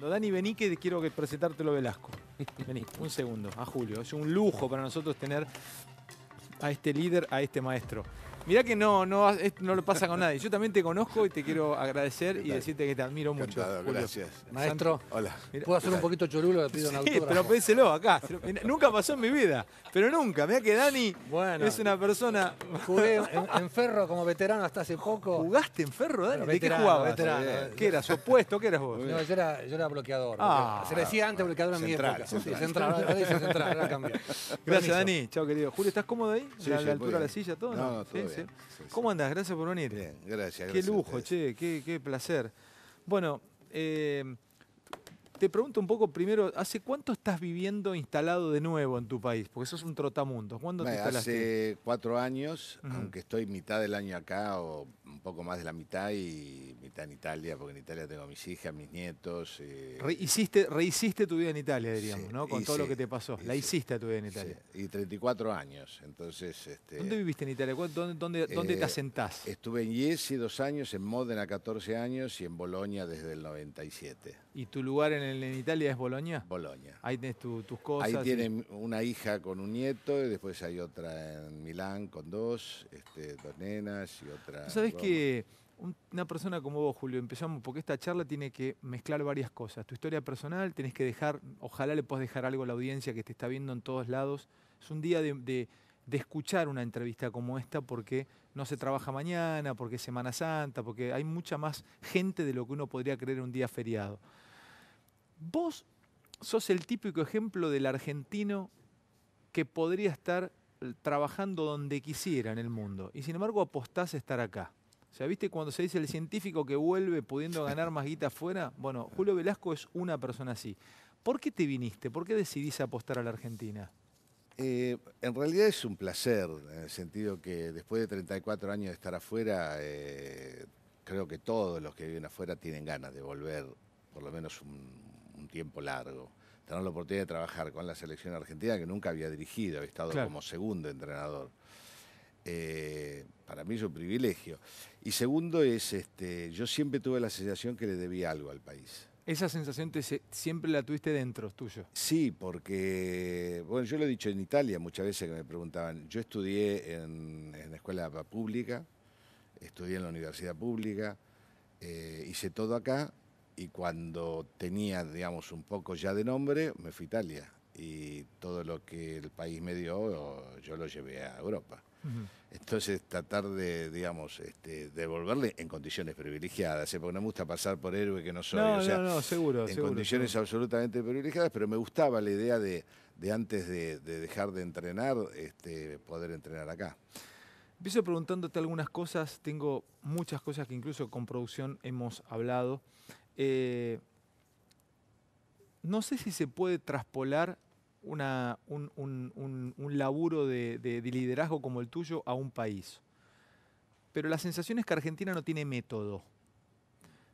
Dani, vení que quiero presentártelo Velasco. Vení, un segundo, a Julio. Es un lujo para nosotros tener a este líder, a este maestro. Mirá que no, no, no lo pasa con nadie. Yo también te conozco y te quiero agradecer y decirte que te admiro mucho. gracias. Maestro, Hola. ¿puedo hacer un poquito chorulo? Le pido sí, pero pénselo acá. Nunca pasó en mi vida, pero nunca. Mirá que Dani es una persona... Jugué en, Ferro como veterano hasta hace poco. ¿Jugaste en Ferro, Dani? ¿De qué jugabas? ¿Qué eras? ¿Opuesto? ¿Qué eras vos? No, yo era, yo era bloqueador. Ah. Se decía antes bloqueador en mi época. Central, central. Gracias, Dani. Chao, querido. Julio, ¿estás cómodo ahí? ¿La, altura de la silla, todo? No, no, ¿eh? ¿Cómo andas? Gracias por venir. gracias. Qué lujo, che, qué, placer. Bueno, eh, te pregunto un poco primero, ¿hace cuánto estás viviendo instalado de nuevo en tu país? Porque sos un trotamundo. ¿Cuándo te instalaste? Hace cuatro años, aunque estoy mitad del año acá o un poco más de la mitad y mitad en Italia, porque en Italia tengo a mis hijas, mis nietos. Eh, rehiciste tu vida en Italia, diríamos, ¿no? Con todo lo que te pasó. la hiciste tu vida en Italia. y 34 años, entonces... Este, ¿Dónde viviste en Italia? ¿Dónde, dónde, dónde te eh, asentás? Estuve en Yesi dos años, en Modena 14 años y en Bolonia desde el 97. ¿Y tu lugar en, Italia es Bolonia? Bolonia. Ahí tienes tus cosas. Ahí tienen una hija con un nieto y después hay otra en Milán con dos, este, dos nenas y otra que una persona como vos, Julio, empezamos, porque esta charla tiene que mezclar varias cosas. Tu historia personal, tenés que dejar, ojalá le puedas dejar algo a la audiencia que te está viendo en todos lados. Es un día de, de escuchar una entrevista como esta porque no se trabaja mañana, porque es Semana Santa, porque hay mucha más gente de lo que uno podría creer un día feriado. Vos sos el típico ejemplo del argentino que podría estar trabajando donde quisiera en el mundo y sin embargo apostás a estar acá. O sea, ¿viste cuando se dice el científico que vuelve pudiendo ganar más guita afuera? Bueno, Julio Velasco es una persona así. ¿Por qué te viniste? ¿Por qué decidís apostar a la Argentina? Eh, en realidad es un placer, en el sentido que después de 34 años de estar afuera, eh, creo que todos los que viven afuera tienen ganas de volver por lo menos un, tiempo largo. Tener la oportunidad de trabajar con la selección argentina que nunca había dirigido, había estado como segundo entrenador. Eh, para mí es un privilegio. Y segundo es, este, yo siempre tuve la sensación que le debía algo al país. Esa sensación te, siempre la tuviste dentro, tuyo. Sí, porque, bueno, yo lo he dicho en Italia muchas veces que me preguntaban, yo estudié en, la escuela pública, estudié en la universidad pública, eh, hice todo acá y cuando tenía, digamos, un poco ya de nombre, me fui a Italia y todo lo que el país me dio yo lo llevé a Europa. Entonces, tratar de, digamos, este, devolverle en condiciones privilegiadas, ¿eh? porque no me gusta pasar por héroe que no soy. No, no, no, seguro. En condiciones absolutamente privilegiadas, pero me gustaba la idea de, antes de, dejar de entrenar, este, poder entrenar acá. Empiezo preguntándote algunas cosas, tengo muchas cosas que incluso con producción hemos hablado. Eh, no sé si se puede traspolar un, laburo de, liderazgo como el tuyo a un país. Pero la sensación es que Argentina no tiene método.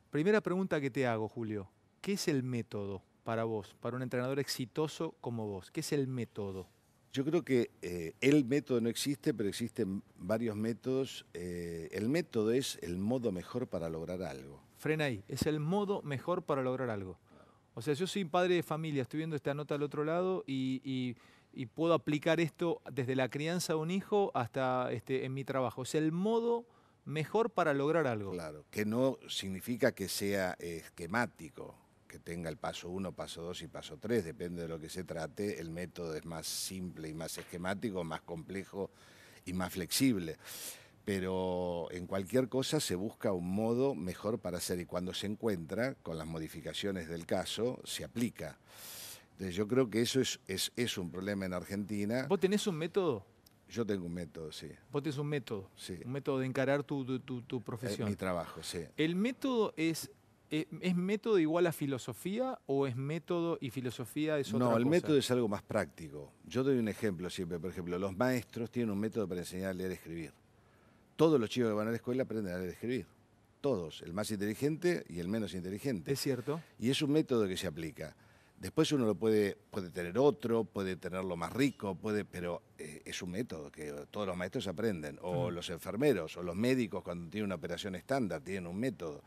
Primera pregunta que te hago, Julio. ¿Qué es el método para vos, para un entrenador exitoso como vos? ¿Qué es el método? Yo creo que eh, el método no existe, pero existen varios métodos. Eh, el método es el modo mejor para lograr algo. Frena ahí, es el modo mejor para lograr algo. O sea, yo soy padre de familia, estoy viendo esta nota al otro lado y, puedo aplicar esto desde la crianza de un hijo hasta este, en mi trabajo. O sea, el modo mejor para lograr algo. Claro, que no significa que sea esquemático, que tenga el paso 1, paso 2 y paso 3, depende de lo que se trate, el método es más simple y más esquemático, más complejo y más flexible pero en cualquier cosa se busca un modo mejor para hacer y cuando se encuentra con las modificaciones del caso, se aplica. Entonces yo creo que eso es, es, es un problema en Argentina. ¿Vos tenés un método? Yo tengo un método, sí. Vos tenés un método, sí. un método de encarar tu, tu, tu, eh, profesión. mi trabajo, sí. ¿El método es, eh, es, método igual a filosofía o es método y filosofía es otra No, el método es algo más práctico. Yo doy un ejemplo siempre, por ejemplo, los maestros tienen un método para enseñar a leer y escribir todos los chicos que van a la escuela aprenden a leer y escribir. Todos, el más inteligente y el menos inteligente. Es cierto. Y es un método que se aplica. Después uno lo puede, puede tener otro, puede tenerlo más rico, puede, pero eh, es un método que todos los maestros aprenden, o los enfermeros, o los médicos cuando tienen una operación estándar, tienen un método.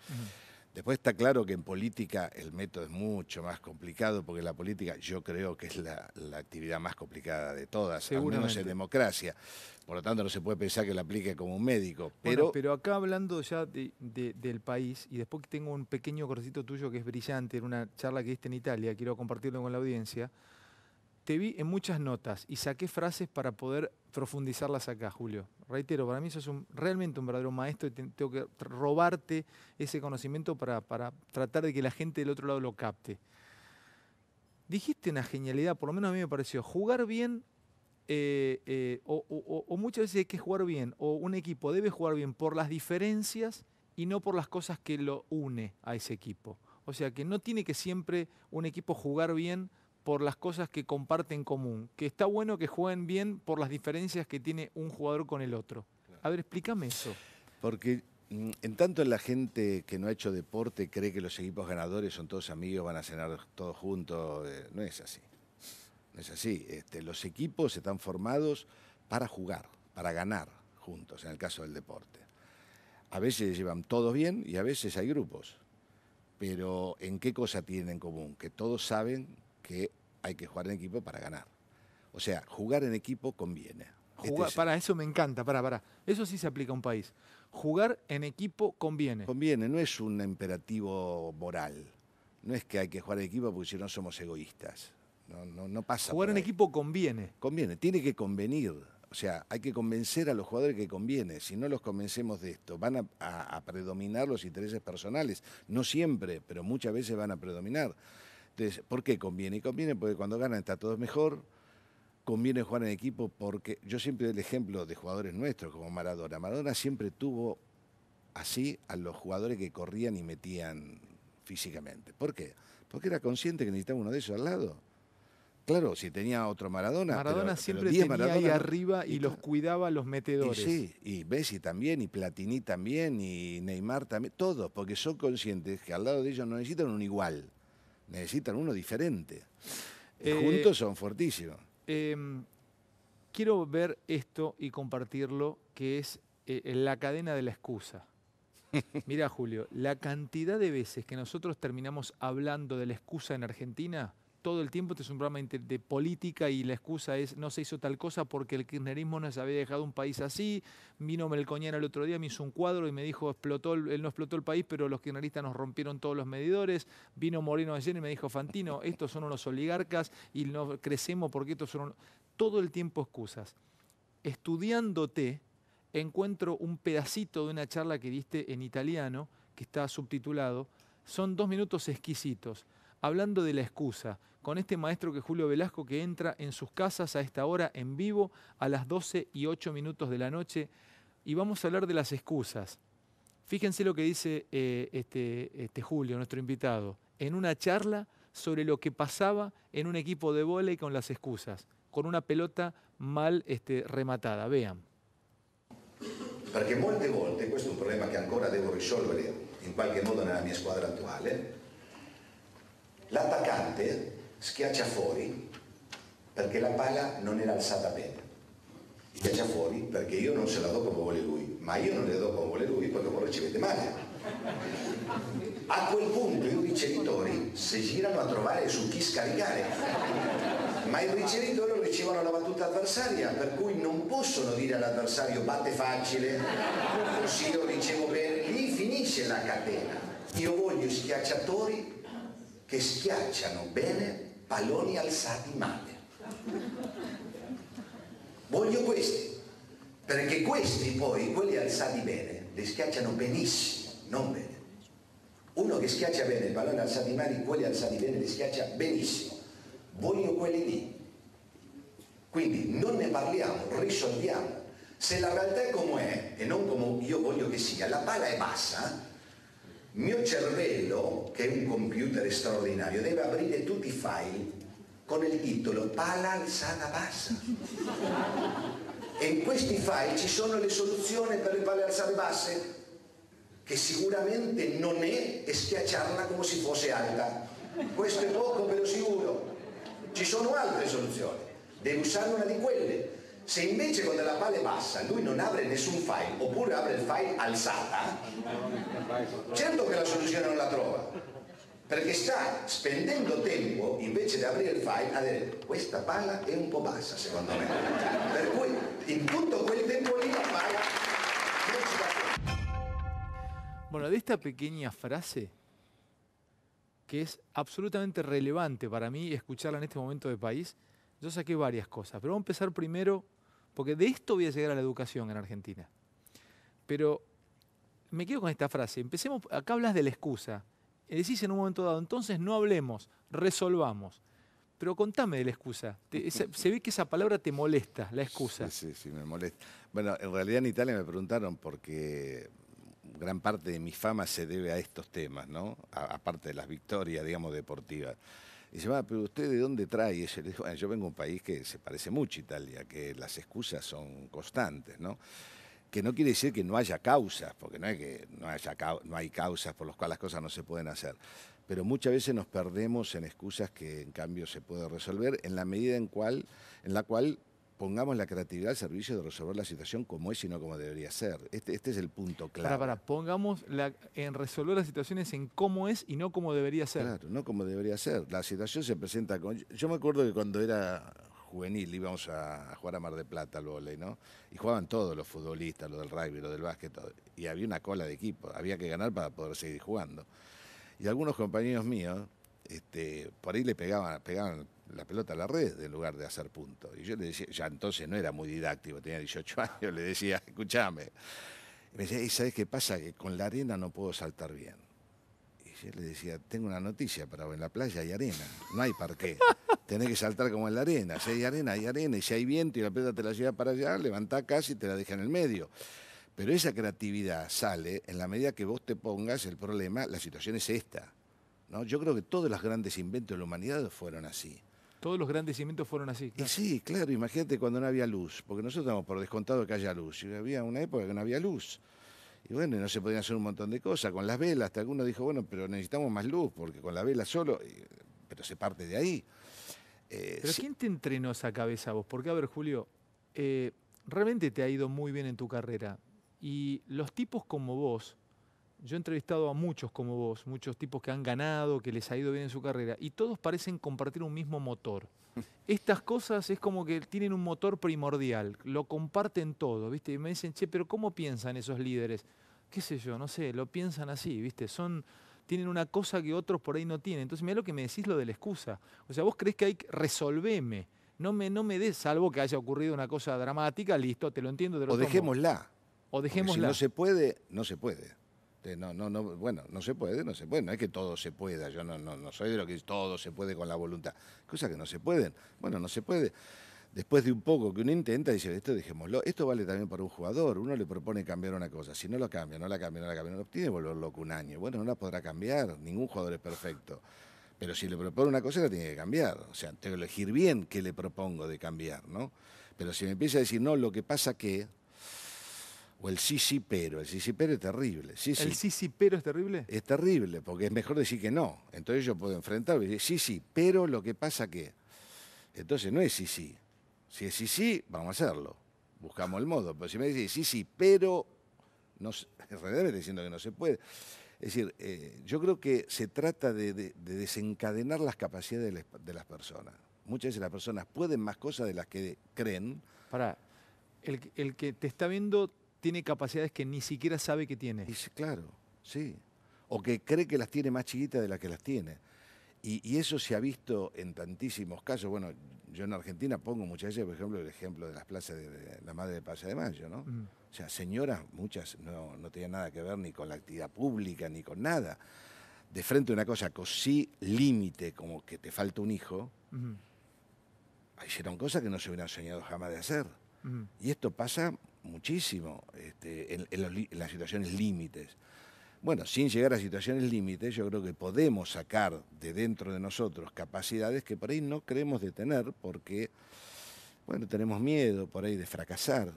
Después está claro que en política el método es mucho más complicado, porque la política yo creo que es la, actividad más complicada de todas, al menos en democracia. Por lo tanto, no se puede pensar que la aplique como un médico. Pero, pero acá hablando ya del país, y después tengo un pequeño cortito tuyo que es brillante, en una charla que diste en Italia, quiero compartirlo con la audiencia, te vi en muchas notas y saqué frases para poder profundizarlas acá, Julio. Reitero, para mí sos un, realmente un verdadero maestro y tengo que robarte ese conocimiento para, tratar de que la gente del otro lado lo capte. Dijiste una genialidad, por lo menos a mí me pareció, jugar bien eh, eh, o, o, muchas veces hay que jugar bien, o un equipo debe jugar bien por las diferencias y no por las cosas que lo une a ese equipo. O sea que no tiene que siempre un equipo jugar bien por las cosas que comparten en común, que está bueno que jueguen bien por las diferencias que tiene un jugador con el otro. A ver, explícame eso. Porque mm, en tanto la gente que no ha hecho deporte cree que los equipos ganadores son todos amigos, van a cenar todos juntos, eh, no es así. No es así. Este, los equipos están formados para jugar, para ganar juntos, en el caso del deporte. A veces llevan todos bien y a veces hay grupos. Pero ¿en qué cosa tienen en común? Que todos saben que hay que jugar en equipo para ganar. O sea, jugar en equipo conviene. Este para eso me encanta, para, para. Eso sí se aplica a un país. Jugar en equipo conviene. Conviene, no es un imperativo moral. No es que hay que jugar en equipo porque si no somos egoístas. No, no, no pasa. Jugar en equipo conviene. Conviene, tiene que convenir. O sea, hay que convencer a los jugadores que conviene. Si no los convencemos de esto, van a predominar los intereses personales. No siempre, pero muchas veces van a predominar. Entonces, ¿por qué conviene? Y conviene porque cuando ganan está todo mejor, conviene jugar en equipo porque yo siempre doy el ejemplo de jugadores nuestros como Maradona. Maradona siempre tuvo así a los jugadores que corrían y metían físicamente. ¿Por qué? Porque era consciente que necesitaba uno de esos al lado. Claro, si tenía otro Maradona. Maradona siempre tenía ahí arriba y, los cuidaba los metedores. sí, y Messi también, y Platini también, y Neymar también, todos, porque son conscientes que al lado de ellos no necesitan un igual necesitan uno diferente. Eh, Juntos son fortísimos. Em, quiero ver esto y compartirlo, que es eh, la cadena de la excusa. Mira, Julio, la cantidad de veces que nosotros terminamos hablando de la excusa en Argentina todo el tiempo, este es un programa de política y la excusa es no se hizo tal cosa porque el kirchnerismo nos había dejado un país así. Vino Melcoñera el otro día, me hizo un cuadro y me dijo, explotó, él no explotó el país, pero los kirchneristas nos rompieron todos los medidores. Vino Moreno ayer y me dijo, Fantino, estos son unos oligarcas y no crecemos porque estos son... Unos... Todo el tiempo excusas. Estudiándote, encuentro un pedacito de una charla que diste en italiano, que está subtitulado. Son dos minutos exquisitos hablando de la excusa, con este maestro que Julio Velasco que entra en sus casas a esta hora en vivo a las 12 y 8 minutos de la noche. Y vamos a hablar de las excusas. Fíjense lo que dice eh, este, este Julio, nuestro invitado, en una charla sobre lo que pasaba en un equipo de y con las excusas, con una pelota mal este, rematada. Vean. Perché molte volte, questo è un problema que ancora debo resolver en cualquier modo en mi escuadra actual, l'attaccante schiaccia fuori perché la palla non era alzata bene. Schiaccia fuori perché io non se la do come vuole lui, ma io non le do come vuole lui perché voi ricevete male. A quel punto i ricevitori si girano a trovare su chi scaricare, ma i ricevitori ricevono la battuta avversaria, per cui non possono dire all'avversario batte facile, così io ricevo bene, lì finisce la catena. Io voglio schiacciatori che schiacciano bene palloni alzati male. Voglio questi, perché questi poi, quelli alzati bene, li schiacciano benissimo, non bene. Uno che schiaccia bene il pallone alzati male, quelli alzati bene li schiaccia benissimo. Voglio quelli lì. Quindi non ne parliamo, risolviamo. Se la realtà è come è e non come io voglio che sia, la palla è bassa, mio cervello, che è un computer straordinario, deve aprire tutti i file con il titolo Pala alzata bassa. e in questi file ci sono le soluzioni per le palle alzate basse, che sicuramente non è schiacciarla come se fosse alta. Questo è poco, ve lo sicuro. Ci sono altre soluzioni, devi usare una di quelle Si se invece con la palla bassa lui no abre ningún file oppure abre el file alzada, ¿ah? ¿cierto que la solución no la trova está sta tiempo, en vez de abrir el file a dire questa palla è un po' bassa secondo me per en in tutto quel tempo lì la palla Bueno, de esta pequeña frase que es absolutamente relevante para mí escucharla en este momento de país, yo saqué varias cosas, pero vamos a empezar primero porque de esto voy a llegar a la educación en Argentina. Pero me quedo con esta frase. Empecemos, acá hablas de la excusa. Decís en un momento dado, entonces no hablemos, resolvamos. Pero contame de la excusa. se ve que esa palabra te molesta, la excusa. Sí, sí, sí, me molesta. Bueno, en realidad en Italia me preguntaron porque gran parte de mi fama se debe a estos temas, ¿no? aparte de las victorias, digamos, deportivas dice, va pero usted de dónde trae eso? yo vengo de un país que se parece mucho a Italia, que las excusas son constantes, ¿no? Que no quiere decir que no haya causas, porque no, que no, haya, no hay causas por las cuales las cosas no se pueden hacer. Pero muchas veces nos perdemos en excusas que en cambio se puede resolver en la medida en, cual, en la cual pongamos la creatividad al servicio de resolver la situación como es y no como debería ser. Este, este es el punto clave. Para, para, pongamos en resolver las situaciones en cómo es y no como debería ser. Claro, no como debería ser. La situación se presenta con... Yo me acuerdo que cuando era juvenil íbamos a jugar a Mar de Plata al volei, ¿no? Y jugaban todos los futbolistas, los del rugby, los del básquet, y había una cola de equipo, había que ganar para poder seguir jugando. Y algunos compañeros míos, este, por ahí le pegaban la pelota a la red en lugar de hacer punto. Y yo le decía, ya entonces no era muy didáctico, tenía 18 años, le decía, escúchame. me decía, ¿y sabes qué pasa? Que con la arena no puedo saltar bien. Y yo le decía, tengo una noticia, pero en la playa hay arena, no hay parqué. Tenés que saltar como en la arena. Si hay arena, hay arena. Y si hay viento y la pelota te la lleva para allá, levantá casi y te la deja en el medio. Pero esa creatividad sale en la medida que vos te pongas el problema, la situación es esta. ¿no? Yo creo que todos los grandes inventos de la humanidad fueron así. Todos los grandes cimientos fueron así. sí, claro, imagínate cuando no había luz, porque nosotros estamos por descontado que haya luz. Y había una época que no había luz. Y bueno, no se podían hacer un montón de cosas. Con las velas, hasta alguno dijo, bueno, pero necesitamos más luz, porque con la vela solo, pero se parte de ahí. Eh, pero ¿quién te entrenó esa cabeza vos? Porque, a ver, Julio, eh, realmente te ha ido muy bien en tu carrera. Y los tipos como vos, yo he entrevistado a muchos como vos, muchos tipos que han ganado, que les ha ido bien en su carrera, y todos parecen compartir un mismo motor. Estas cosas es como que tienen un motor primordial, lo comparten todo, ¿viste? Y me dicen, che, pero ¿cómo piensan esos líderes? Qué sé yo, no sé, lo piensan así, ¿viste? Son, tienen una cosa que otros por ahí no tienen. Entonces, mira lo que me decís lo de la excusa. O sea, vos crees que hay que resolverme, no me, no me des, salvo que haya ocurrido una cosa dramática, listo, te lo entiendo, lo O dejémosla. O dejémosla. si no se puede, no se puede. Este, no, no, no, bueno, no se puede, no se puede. No es que todo se pueda, yo no, no, no soy de lo que todo se puede con la voluntad. Cosas que no se pueden. Bueno, no se puede después de un poco que uno intenta, dice, esto dejémoslo, esto vale también para un jugador, uno le propone cambiar una cosa, si no lo cambia, no la cambia, no la cambia, no tiene que volver loco un año, bueno, no la podrá cambiar, ningún jugador es perfecto, pero si le propone una cosa la tiene que cambiar, o sea, tengo que elegir bien qué le propongo de cambiar, ¿no? Pero si me empieza a decir, no, lo que pasa que, o el sí, sí, pero. El sí, sí, pero es terrible. Sí, ¿El sí, sí, pero es terrible? Es terrible, porque es mejor decir que no. Entonces yo puedo enfrentarlo y decir, sí, sí, pero lo que pasa que... Entonces no es sí, sí. Si es sí, sí, vamos a hacerlo. Buscamos el modo. Pero si me dice sí, sí, pero... No, en realidad diciendo que no se puede. Es decir, eh, yo creo que se trata de, desencadenar las capacidades de, las personas. Muchas veces las personas pueden más cosas de las que creen. Para, el que te está viendo tiene capacidades que ni siquiera sabe que tiene. claro, sí. O que cree que las tiene más chiquitas de las que las tiene. Y, eso se ha visto en tantísimos casos. Bueno, yo en Argentina pongo muchas veces, por ejemplo, el ejemplo de las plazas de, la madre de Paz de Mayo, ¿no? Mm. O sea, señoras, muchas no, no tenían nada que ver ni con la actividad pública, ni con nada. De frente a una cosa cosí límite, como que te falta un hijo, hicieron cosas que no se hubieran soñado jamás de hacer. Y esto pasa muchísimo este, en, las situaciones límites. Bueno, sin llegar a situaciones límites, yo creo que podemos sacar de dentro de nosotros capacidades que por ahí no creemos de tener porque, bueno, tenemos miedo por ahí de fracasar.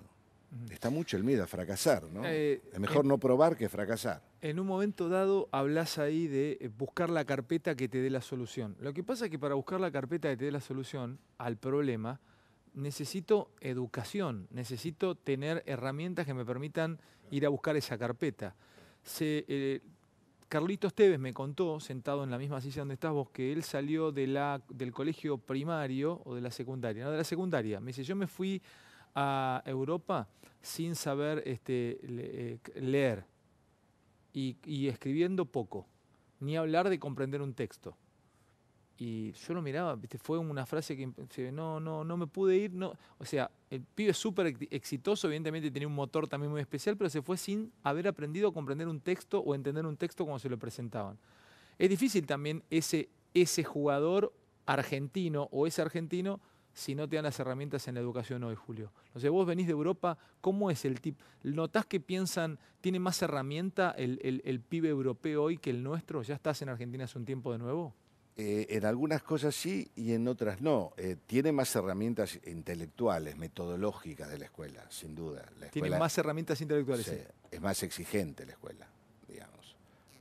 Mm. Está mucho el miedo a fracasar, ¿no? Eh, es mejor no probar que fracasar. En un momento dado hablas ahí de eh, buscar la carpeta que te dé la solución. Lo que pasa es que para buscar la carpeta que te dé la solución al problema, necesito educación, necesito tener herramientas que me permitan ir a buscar esa carpeta. Eh, Carlitos Tevez me contó, sentado en la misma silla donde estás vos, que él salió del colegio primario o de la secundaria, no, de la secundaria. Me dice, yo me fui a Europa sin saber este, eh, leer y escribiendo poco, ni hablar de comprender un texto. Y yo lo miraba, fue una frase que no, no, no me pude ir. No. O sea, el pibe es súper exitoso, evidentemente tenía un motor también muy especial, pero se fue sin haber aprendido a comprender un texto o entender un texto como se lo presentaban. Es difícil también ese, ese jugador argentino o ese argentino si no te dan las herramientas en la educación hoy, Julio. O sea, vos venís de Europa, ¿cómo es el tip? ¿Notás que piensan, tiene más herramienta el, el, el pibe europeo hoy que el nuestro? ¿Ya estás en Argentina hace un tiempo de nuevo? Eh, en algunas cosas sí y en otras no. Eh, tiene más herramientas intelectuales, metodológicas de la escuela, sin duda. tiene más herramientas intelectuales. Sí, es más exigente la escuela, digamos.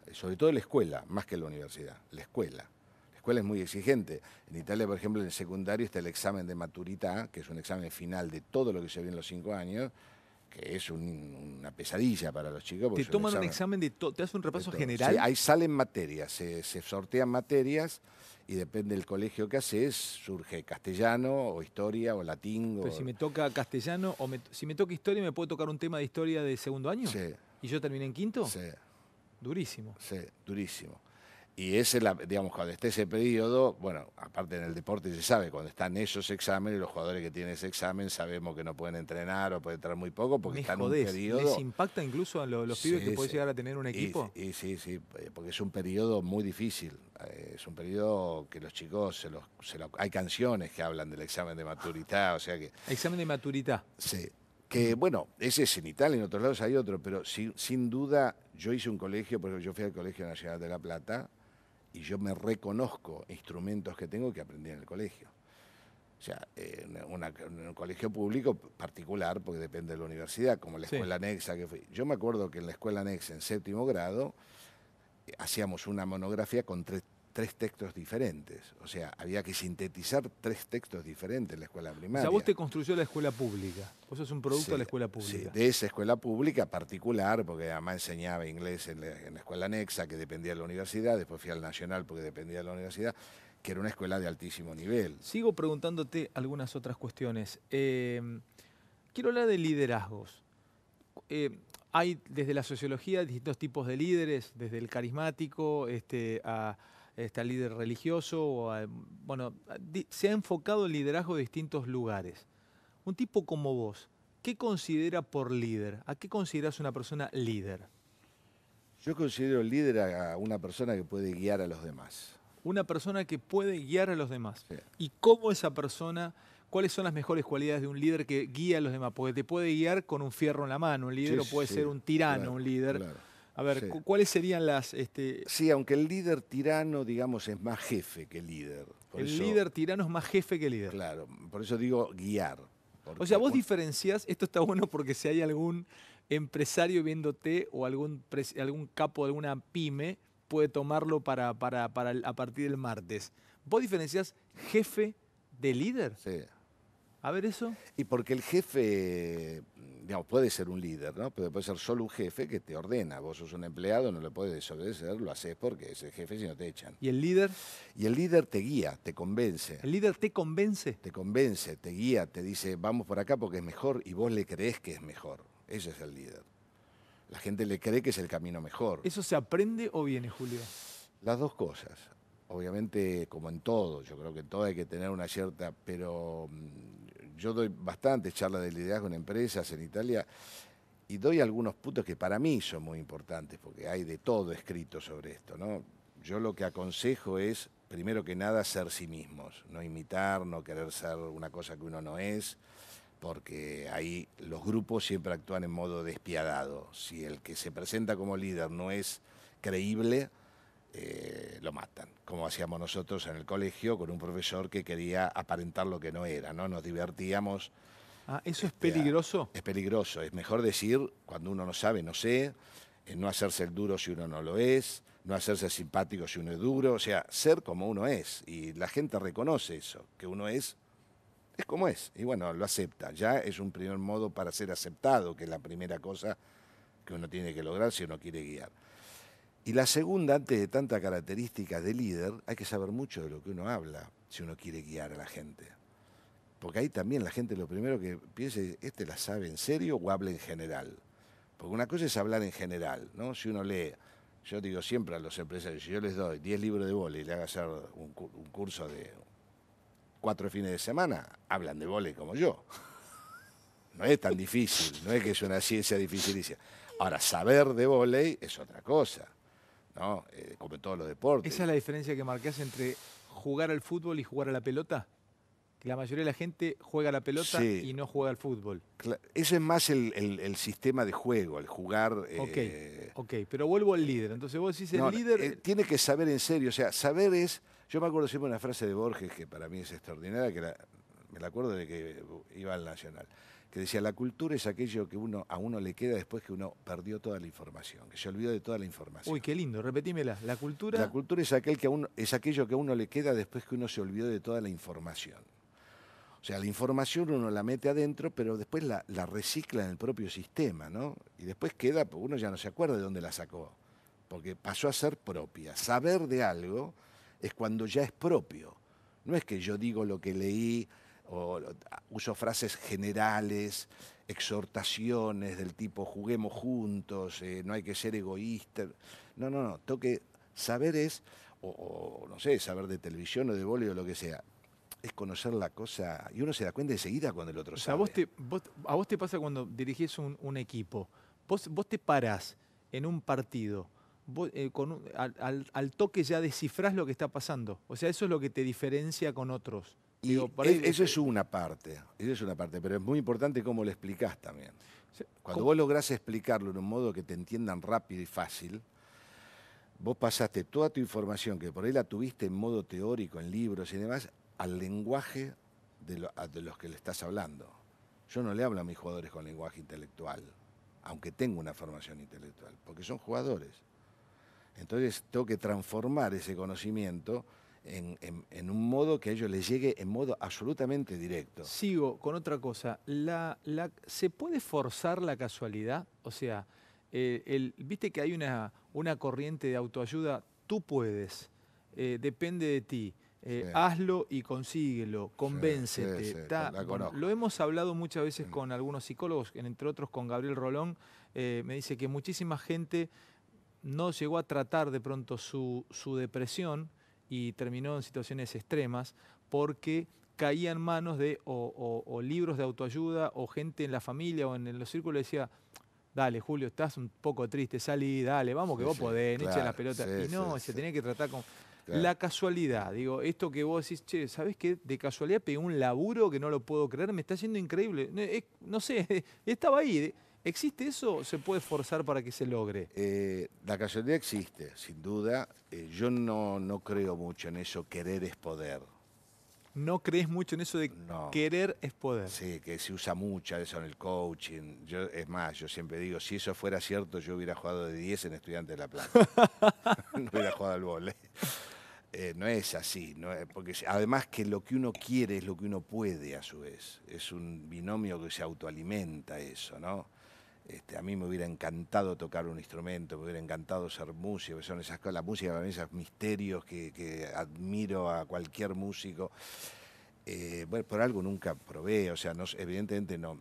Eh, sobre todo la escuela, más que la universidad, la escuela. La escuela es muy exigente. En Italia, por ejemplo, en el secundario está el examen de maturidad, que es un examen final de todo lo que se ve en los cinco años, que es una pesadilla para los chicos. Te toman un examen, de todo, te hacen un repaso general. Sí, ahí salen materias, se, sortean materias y depende del colegio que haces, surge castellano o historia o latín. Pero si me toca castellano o si me toca historia, ¿me puedo tocar un tema de historia de segundo año? Sí. ¿Y yo terminé en quinto? Sí. Durísimo. Sí, durísimo. Y ese, digamos, cuando esté ese periodo, bueno, aparte en el deporte se sabe, cuando están esos exámenes, los jugadores que tienen ese examen sabemos que no pueden entrenar o pueden entrar muy poco porque están en un periodo... ¿Les impacta incluso a los pibes que pueden llegar a tener un equipo? Y, sí, sí, eh, porque es un periodo muy difícil. Eh, es un periodo que los chicos, se los, hay canciones que hablan del examen de maturidad, o sea que... Examen de maturidad. Sí. Que bueno, ese es en Italia, en otros lados hay otro, pero sin, sin duda yo hice un colegio, porque yo fui al Colegio Nacional de La Plata, y yo me reconozco instrumentos que tengo que aprendí en el colegio. O sea, en, un colegio público particular, porque depende de la universidad, como la escuela anexa que fui. Yo me acuerdo que en la escuela anexa, en séptimo grado, eh, hacíamos una monografía con tres, tres textos diferentes. O sea, había que sintetizar tres textos diferentes en la escuela primaria. O sea, vos te construyó la escuela pública. Vos sos un producto de la escuela pública. Sí, de esa escuela pública particular, porque además enseñaba inglés en la, escuela anexa, que dependía de la universidad, después fui al nacional porque dependía de la universidad, que era una escuela de altísimo nivel. Sigo preguntándote algunas otras cuestiones. Eh, quiero hablar de liderazgos. Eh, hay desde la sociología distintos tipos de líderes, desde el carismático este, a está líder religioso, bueno, se ha enfocado el liderazgo de distintos lugares. Un tipo como vos, ¿qué considera por líder? ¿A qué consideras una persona líder? Yo considero líder a una persona que puede guiar a los demás. Una persona que puede guiar a los demás. ¿Y cómo esa persona ¿Cuáles son las mejores cualidades de un líder que guía a los demás? Porque te puede guiar con un fierro en la mano, un líder, o puede ser un tirano, un líder. A ver, ¿cuáles serían las...? Este... Sí, aunque el líder tirano, digamos, es más jefe que líder. el líder tirano es más jefe que líder. Claro, por eso digo guiar. O sea, vos diferencias, esto está bueno porque si hay algún empresario viéndote o algún, algún capo de alguna pyme, puede tomarlo para, para, para a partir del martes. Vos diferencias jefe de líder. Sí. A ver eso. Y porque el jefe, digamos, puede ser un líder, ¿no? Pero puede ser solo un jefe que te ordena. Vos sos un empleado, no le puedes desobedecer, lo haces porque es el jefe si no te echan. ¿Y el líder? Y el líder te guía, te convence. ¿El líder te convence? Te convence, te guía, te dice, vamos por acá porque es mejor y vos le crees que es mejor. Ese es el líder. La gente le cree que es el camino mejor. ¿Eso se aprende o viene, Julio? Las dos cosas. Obviamente, como en todo, yo creo que en todo hay que tener una cierta, pero mm, yo doy bastantes charlas de liderazgo en empresas en Italia y doy algunos puntos que para mí son muy importantes, porque hay de todo escrito sobre esto, ¿no? Yo lo que aconsejo es, primero que nada, ser sí mismos, no imitar, no querer ser una cosa que uno no es, porque ahí los grupos siempre actúan en modo despiadado. Si el que se presenta como líder no es creíble, eh, lo matan, como hacíamos nosotros en el colegio con un profesor que quería aparentar lo que no era, ¿no? Nos divertíamos. Ah, ¿eso es este, peligroso? Es peligroso, es mejor decir cuando uno no sabe, no sé, eh, no hacerse el duro si uno no lo es, no hacerse simpático si uno es duro, o sea, ser como uno es. Y la gente reconoce eso, que uno es, es como es, y bueno, lo acepta. Ya es un primer modo para ser aceptado, que es la primera cosa que uno tiene que lograr si uno quiere guiar. Y la segunda, antes de tanta característica de líder, hay que saber mucho de lo que uno habla si uno quiere guiar a la gente. Porque ahí también la gente lo primero que piensa es, ¿este la sabe en serio o habla en general? Porque una cosa es hablar en general, ¿no? Si uno lee, yo digo siempre a los empresarios, si yo les doy 10 libros de vole y le hago hacer un, curso de cuatro fines de semana, hablan de vole como yo. No es tan difícil, no es que es una ciencia dificilísima. Ahora, saber de volei es otra cosa. Eh, como en todos los deportes. ¿Esa es la diferencia que marcas entre jugar al fútbol y jugar a la pelota? Que la mayoría de la gente juega a la pelota y no juega al fútbol. Eso ese es más el, sistema de juego, el jugar. Eh, ok, pero vuelvo al líder. Entonces vos decís el líder. Eh, tiene que saber en serio, o sea, saber es. Yo me acuerdo siempre una frase de Borges que para mí es extraordinaria, que me la acuerdo de que iba al Nacional que decía, la cultura es aquello que uno, a uno le queda después que uno perdió toda la información, que se olvidó de toda la información. Uy, qué lindo, repetímela. La cultura... La cultura es, que uno, es aquello que a uno le queda después que uno se olvidó de toda la información. O sea, la información uno la mete adentro, pero después la, la recicla en el propio sistema, ¿no? Y después queda, uno ya no se acuerda de dónde la sacó, porque pasó a ser propia. Saber de algo es cuando ya es propio. No es que yo digo lo que leí, o, uso frases generales, exhortaciones del tipo juguemos juntos, eh, no hay que ser egoísta. No, no, no, tengo que saber es, o, no sé, saber de televisión o de voleo o lo que sea. Es conocer la cosa y uno se da cuenta enseguida cuando el otro sabe. A vos, te, pasa cuando dirigís un, equipo, vos, te parás en un partido, eh, al, al, toque ya descifrás lo que está pasando. O sea, eso es lo que te diferencia con otros. Y e eso es una parte, eso es una parte, pero es muy importante cómo lo explicás también. Cuando vos lográs explicarlo en un modo que te entiendan rápido y fácil, vos pasaste toda tu información, que por ahí la tuviste en modo teórico, en libros y demás, al lenguaje de los que le estás hablando. Yo no le hablo a mis jugadores con lenguaje intelectual, aunque tengo una formación intelectual, porque son jugadores. Entonces tengo que transformar ese conocimiento en, un modo que a ellos les llegue en modo absolutamente directo. Sigo con otra cosa. ¿Se puede forzar la casualidad? O sea, eh, viste que hay una, una corriente de autoayuda, tú puedes, eh, depende de ti. Eh, hazlo y consíguelo, convéncete. lo hemos hablado muchas veces mm. con algunos psicólogos, entre otros con Gabriel Rolón, me dice que muchísima gente no llegó a tratar de pronto su, su depresión y terminó en situaciones extremas porque caía en manos de o, libros de autoayuda o gente en la familia o en, los círculos decía, dale Julio, estás un poco triste, salí, dale, vamos que vos podés, eche echa las y no, se tenía que tratar con... La casualidad, digo, esto que vos decís, che, ¿sabés qué? De casualidad pegué un laburo que no lo puedo creer, me está haciendo increíble. no sé, estaba ahí. ¿Existe eso o se puede forzar para que se logre? Eh, la casualidad existe, sin duda. Eh, yo no, creo mucho en eso, querer es poder. ¿No crees mucho en eso de querer es poder? Sí, que se usa mucho eso en el coaching. Yo, es más, yo siempre digo, si eso fuera cierto, yo hubiera jugado de 10 en Estudiantes de La Plata. no hubiera jugado al vole. Eh, no es así, porque además que lo que uno quiere es lo que uno puede a su vez. Es un binomio que se autoalimenta eso, ¿no? Este, a mí me hubiera encantado tocar un instrumento, me hubiera encantado ser músico, son esas cosas, la música para mí esos misterios que, admiro a cualquier músico. Eh, bueno, por algo nunca probé, o sea, no, evidentemente no,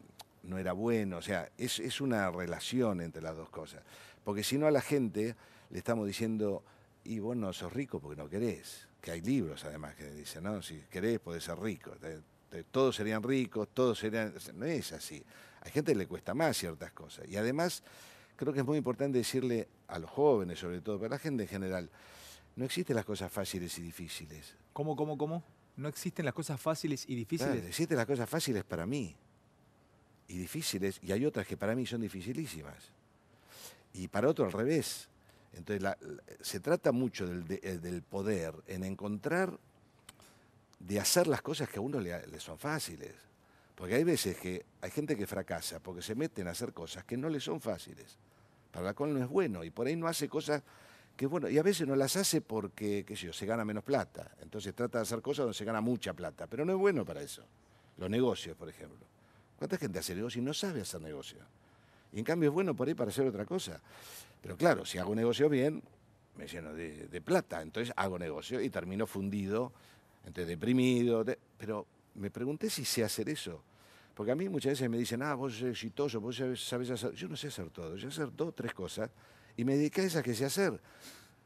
era bueno, o sea, es, es una relación entre las dos cosas. Porque si no a la gente le estamos diciendo, y vos no sos rico porque no querés, que hay libros además que dicen, no, si querés podés ser rico, todos serían ricos, todos serían... No es así la gente le cuesta más ciertas cosas. Y además, creo que es muy importante decirle a los jóvenes, sobre todo, pero a la gente en general, no existen las cosas fáciles y difíciles. ¿Cómo, cómo, cómo? No existen las cosas fáciles y difíciles. existen las cosas fáciles para mí y difíciles, y hay otras que para mí son dificilísimas. Y para otro al revés. Entonces, se trata mucho eh, del, poder en encontrar, de hacer las cosas que a uno le son fáciles. Porque hay veces que hay gente que fracasa porque se meten a hacer cosas que no le son fáciles, para la cual no es bueno, y por ahí no hace cosas que bueno, y a veces no las hace porque, qué sé yo, se gana menos plata. Entonces trata de hacer cosas donde se gana mucha plata, pero no es bueno para eso. Los negocios, por ejemplo. ¿Cuánta gente hace negocio y no sabe hacer negocio? Y en cambio es bueno por ahí para hacer otra cosa. Pero claro, si hago negocio bien, me lleno de, plata, entonces hago negocio y termino fundido, entre deprimido, pero me pregunté si sé hacer eso. Porque a mí muchas veces me dicen, ah, vos sos exitoso, vos sabés hacer. Yo no sé hacer todo, yo sé hacer dos, tres cosas y me dediqué a esas que sé hacer.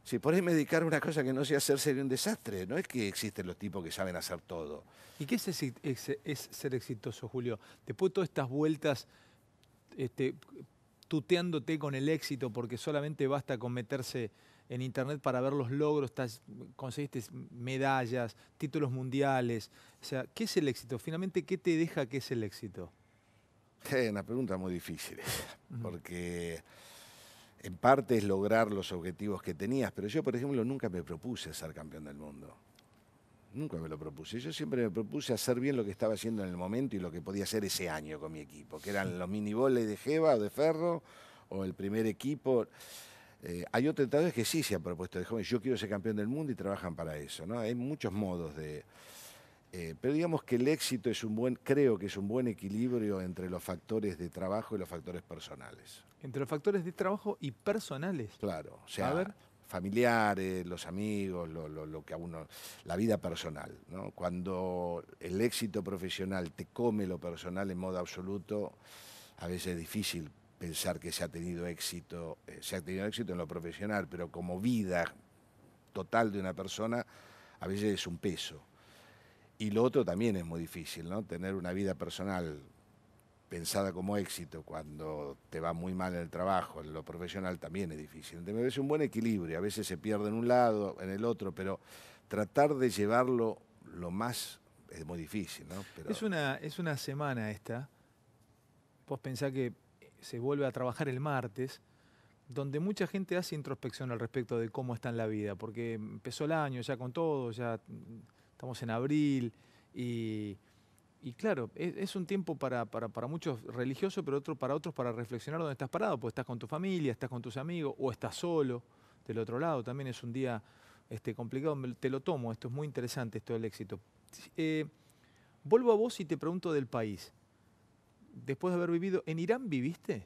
Si por ahí me dedicar a una cosa que no sé hacer sería un desastre. No es que existen los tipos que saben hacer todo. ¿Y qué es, es ser exitoso, Julio? Después de todas estas vueltas este, tuteándote con el éxito porque solamente basta con meterse en internet para ver los logros, conseguiste medallas, títulos mundiales. O sea, ¿qué es el éxito? Finalmente, ¿qué te deja que es el éxito? Es una pregunta muy difícil, porque en parte es lograr los objetivos que tenías, pero yo, por ejemplo, nunca me propuse ser campeón del mundo. Nunca me lo propuse. Yo siempre me propuse hacer bien lo que estaba haciendo en el momento y lo que podía hacer ese año con mi equipo, que eran los mini de Jeva o de Ferro o el primer equipo. Eh, hay otros entrenadores que sí se han propuesto de yo quiero ser campeón del mundo y trabajan para eso, ¿no? Hay muchos modos de... Eh, pero digamos que el éxito es un buen, creo que es un buen equilibrio entre los factores de trabajo y los factores personales. Entre los factores de trabajo y personales. Claro, o sea, familiares, los amigos, lo, que a uno, la vida personal. ¿no? Cuando el éxito profesional te come lo personal en modo absoluto, a veces es difícil pensar que se ha tenido éxito, eh, se ha tenido éxito en lo profesional, pero como vida total de una persona, a veces es un peso. Y lo otro también es muy difícil, ¿no? Tener una vida personal pensada como éxito cuando te va muy mal en el trabajo, en lo profesional también es difícil. me parece un buen equilibrio, a veces se pierde en un lado, en el otro, pero tratar de llevarlo lo más es muy difícil, ¿no? Es, una, es una semana esta. Vos pensás que se vuelve a trabajar el martes, donde mucha gente hace introspección al respecto de cómo está en la vida, porque empezó el año ya con todo, ya estamos en abril y, claro, e, es, un tiempo para, muchos religiosos, pero otro, para otros para reflexionar dónde estás parado, pues estás con tu familia, estás con tus amigos o estás solo. Del otro lado también es un día este, complicado, te lo tomo, esto es muy interesante, esto del éxito. Eh, vuelvo a vos y te pregunto del país después de haber vivido en Irán, ¿viviste?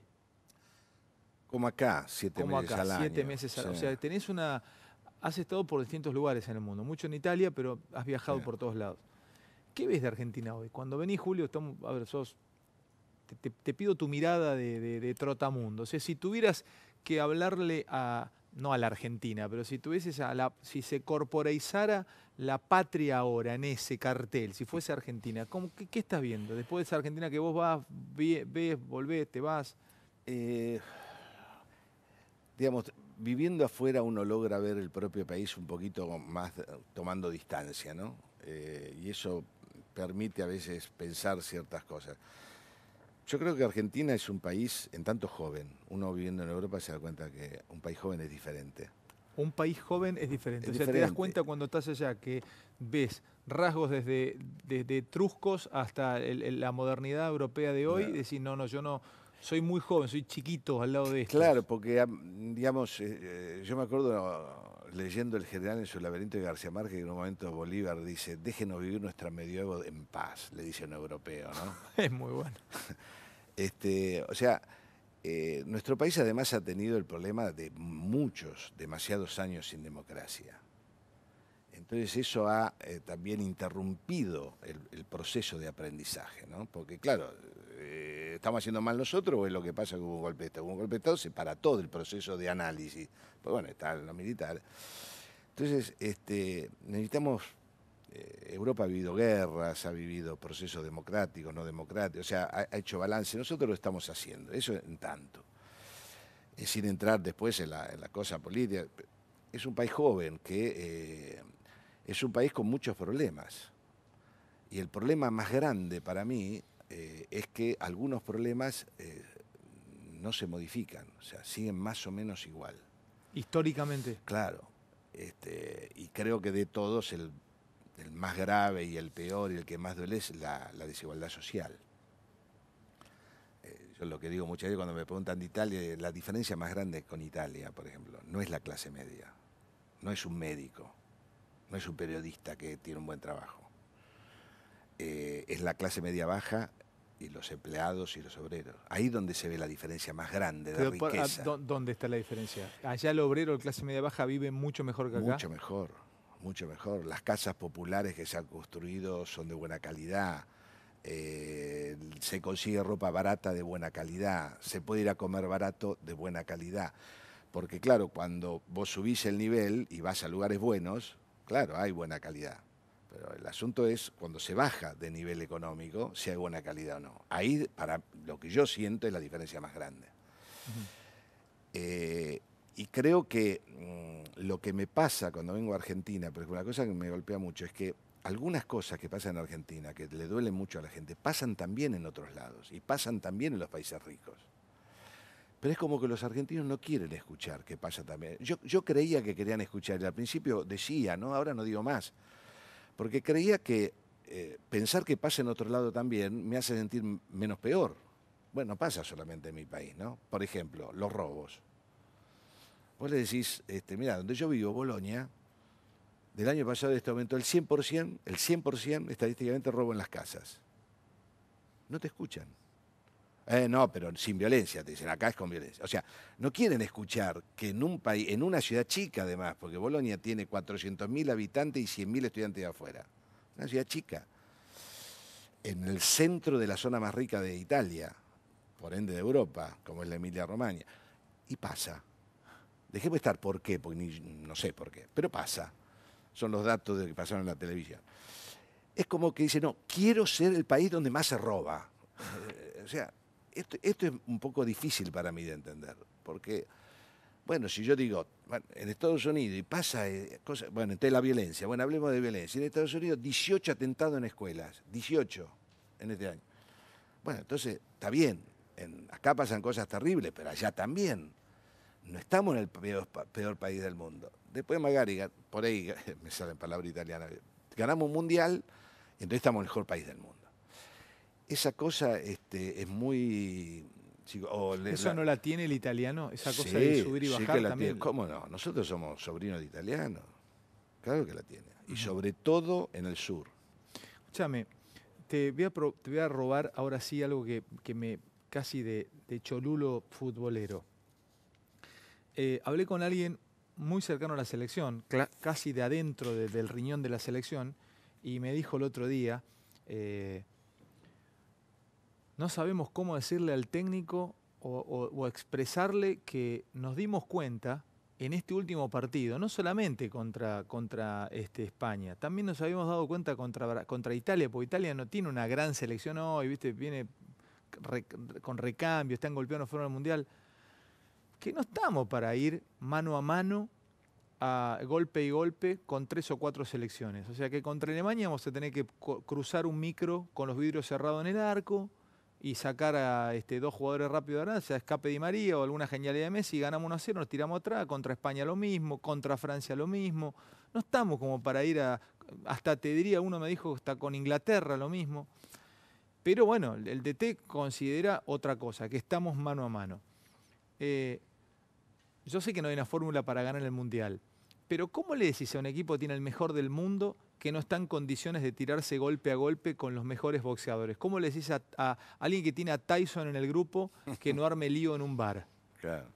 Como acá, siete Como meses acá, siete meses al año. O sea, tenés una... Has estado por distintos lugares en el mundo, mucho en Italia, pero has viajado por todos lados. ¿Qué ves de Argentina hoy? Cuando venís, Julio, estamos, a ver, sos, te, pido tu mirada de, de trotamundo. O sea, si tuvieras que hablarle a, no a la Argentina, pero si tuvieses a la, si se corporeizara la patria ahora en ese cartel, si fuese Argentina, qué, estás viendo? Después de esa Argentina que vos vas, ves, volvés, te vas. Eh, digamos, viviendo afuera uno logra ver el propio país un poquito más tomando distancia, ¿no? Eh, y eso permite a veces pensar ciertas cosas. Yo creo que Argentina es un país, en tanto joven, uno viviendo en Europa se da cuenta que un país joven es diferente. Un país joven es diferente. o sea, te das cuenta cuando estás allá que ves rasgos desde, desde truscos hasta la modernidad europea de hoy, decir, no, no, yo no, soy muy joven, soy chiquito al lado de esto. Claro, porque, digamos, eh, eh, yo me acuerdo leyendo El general en su laberinto de García Márquez, en un momento Bolívar dice, déjenos vivir nuestra medioevo en paz, le dice un europeo, ¿no? es muy bueno. este, o sea, eh, nuestro país además ha tenido el problema de muchos, demasiados años sin democracia. Entonces eso ha eh, también interrumpido el, proceso de aprendizaje, ¿no? Porque claro, eh, ¿estamos haciendo mal nosotros o es lo que pasa que hubo un golpe de Estado? Hubo Un golpe de Estado se para todo el proceso de análisis. Pues bueno, está los militar Entonces, este, necesitamos eh, Europa ha vivido guerras, ha vivido procesos democráticos, no democráticos, o sea, ha, hecho balance. Nosotros lo estamos haciendo, eso en tanto. Eh, sin entrar después en la, cosa política. Es un país joven que es un país con muchos problemas. Y el problema más grande para mí eh, es que algunos problemas eh, no se modifican, o sea, siguen más o menos igual. Históricamente. Claro. Este, y creo que de todos el, más grave y el peor y el que más duele es la, desigualdad social. Eh, yo lo que digo muchas veces cuando me preguntan de Italia, la diferencia más grande con Italia, por ejemplo, no es la clase media, no es un médico, no es un periodista que tiene un buen trabajo. es la clase media baja y los empleados y los obreros. Ahí donde se ve la diferencia más grande de riqueza. ¿Dónde está la diferencia? Allá el obrero, de clase media baja, vive mucho mejor que acá. Mucho mejor, mucho mejor. Las casas populares que se han construido son de buena calidad. Eh, se consigue ropa barata de buena calidad. Se puede ir a comer barato de buena calidad. Porque claro, cuando vos subís el nivel y vas a lugares buenos, claro, hay buena calidad el asunto es cuando se baja de nivel económico, si hay buena calidad o no. Ahí, para lo que yo siento, es la diferencia más grande. Eh, y creo que mm, lo que me pasa cuando vengo a Argentina, porque una cosa que me golpea mucho es que algunas cosas que pasan en Argentina, que le duelen mucho a la gente, pasan también en otros lados y pasan también en los países ricos. Pero es como que los argentinos no quieren escuchar que pasa también. Yo, yo creía que querían escuchar y al principio decía, ¿no? Ahora no digo más porque creía que eh, pensar que pasa en otro lado también me hace sentir menos peor. Bueno, pasa solamente en mi país, ¿no? Por ejemplo, los robos. Vos le decís, este, mira, donde yo vivo, Bolonia, del año pasado este momento, el 100%, el 100% estadísticamente robo en las casas. No te escuchan. Eh, no, pero sin violencia, te dicen, acá es con violencia. O sea, no quieren escuchar que en un país, en una ciudad chica además, porque Bolonia tiene 400.000 habitantes y 100.000 estudiantes de afuera, una ciudad chica, en el centro de la zona más rica de Italia, por ende de Europa, como es la Emilia-Romagna, y pasa. Dejemos estar por qué, porque no sé por qué, pero pasa. Son los datos de que pasaron en la televisión. Es como que dice, no, quiero ser el país donde más se roba. o sea, esto, es un poco difícil para mí de entender, porque, bueno, si yo digo, en Estados Unidos, y pasa eh, cosas, bueno, entonces la violencia, bueno, hablemos de violencia, en Estados Unidos 18 atentados en escuelas, 18 en este año. Bueno, entonces, está bien, acá pasan cosas terribles, pero allá también. No estamos en el peor, país del mundo. Después Magari, por ahí me sale en palabra italiana, ganamos un mundial, entonces estamos en el mejor país del mundo esa cosa este, es muy... ¿Eso no la tiene el italiano? ¿Esa cosa de subir y bajar también? ¿Cómo no? Nosotros somos sobrinos de italianos. Claro que la tiene. Y sobre todo en el sur. Escúchame, te voy a, te voy a robar ahora sí algo que, me casi de, cholulo futbolero. Eh, hablé con alguien muy cercano a la selección, casi de adentro del riñón de la selección, y me dijo el otro día, eh, no sabemos cómo decirle al técnico o, expresarle que nos dimos cuenta en este último partido, no solamente contra, contra este, España, también nos habíamos dado cuenta contra, contra Italia, porque Italia no tiene una gran selección hoy, ¿viste? viene con recambio, están golpeando fuera del Mundial, que no estamos para ir mano a mano a golpe y golpe con tres o cuatro selecciones. O sea que contra Alemania vamos a tener que cruzar un micro con los vidrios cerrados en el arco, y sacar a este, dos jugadores rápido de escape de María o alguna genialidad de Messi, ganamos 1 0, nos tiramos atrás, contra España lo mismo, contra Francia lo mismo. No estamos como para ir a, hasta te diría, uno me dijo, está con Inglaterra lo mismo. Pero bueno, el DT considera otra cosa, que estamos mano a mano. Eh, yo sé que no hay una fórmula para ganar el Mundial, pero ¿cómo le decís a un equipo que tiene el mejor del mundo que no están en condiciones de tirarse golpe a golpe con los mejores boxeadores. ¿Cómo le decís a, alguien que tiene a Tyson en el grupo que no arme lío en un bar? Claro.